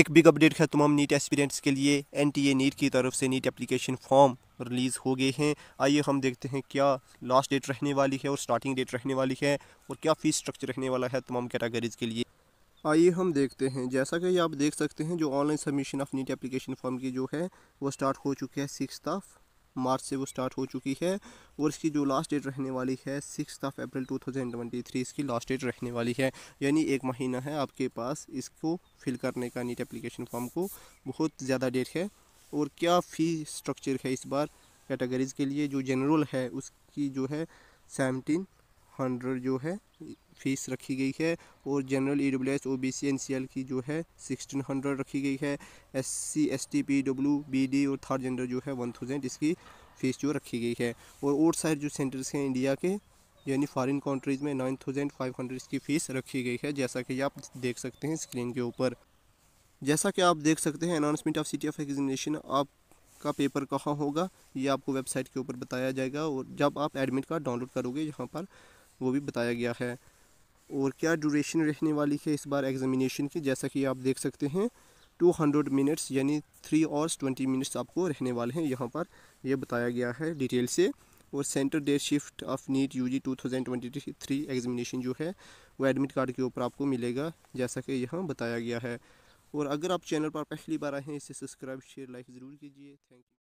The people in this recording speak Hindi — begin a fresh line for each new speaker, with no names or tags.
एक बिग अपडेट है तमाम नीट एस्पिरेंट्स के लिए एन टी ए नीट की तरफ से नीट एप्लीकेशन फॉर्म रिलीज़ हो गए हैं आइए हम देखते हैं क्या लास्ट डेट रहने वाली है और स्टार्टिंग डेट रहने वाली है और क्या फ़ीस स्ट्रक्चर रहने वाला है तमाम कैटागरीज़ के लिए आइए हम देखते हैं जैसा कि आप देख सकते हैं जो online submission of NEET application form की जो है वो स्टार्ट हो चुकी है सिक्स ऑफ मार्च से वो स्टार्ट हो चुकी है और इसकी जो लास्ट डेट रहने वाली है सिक्स ऑफ अप्रैल 2023 इसकी लास्ट डेट रहने वाली है यानी एक महीना है आपके पास इसको फिल करने का नीट एप्लीकेशन फॉर्म को बहुत ज़्यादा डेट है और क्या फ़ी स्ट्रक्चर है इस बार कैटेगरीज़ के लिए जो जनरल है उसकी जो है सेवनटीन हंड्रेड जो है फीस रखी गई है और general E W S O B C N C L की जो है सिक्सटीन हंड्रेड रखी गई है S C S T P W B D और थर्ड जेंडर जो है वन थाउजेंड इसकी फ़ीस जो रखी गई है और आउट साइड जो सेंटर्स हैं इंडिया के यानी फॉरेन कंट्रीज़ में नाइन थाउजेंड फाइव हंड्रेड इसकी फ़ीस रखी गई है जैसा कि आप देख सकते हैं स्क्रीन के ऊपर जैसा कि आप देख सकते हैं announcement of city of examination आप का पेपर कहाँ होगा ये आपको वेबसाइट के ऊपर बताया जाएगा और जब आप एडमिट कार्ड डाउनलोड करोगे यहाँ पर वो भी बताया गया है और क्या ड्यूरेशन रहने वाली है इस बार एग्ज़ामिनेशन की जैसा कि आप देख सकते हैं 200 मिनट्स यानी थ्री आवर्स 20 मिनट्स आपको रहने वाले हैं यहाँ पर यह बताया गया है डिटेल से और centre date shift of NEET U G examination जो है वो एडमिट कार्ड के ऊपर आपको मिलेगा जैसा कि यहाँ बताया गया है और अगर आप चैनल पर पहली बार आए हैं इसे सब्सक्राइब शेयर लाइक ज़रूर कीजिए थैंक यू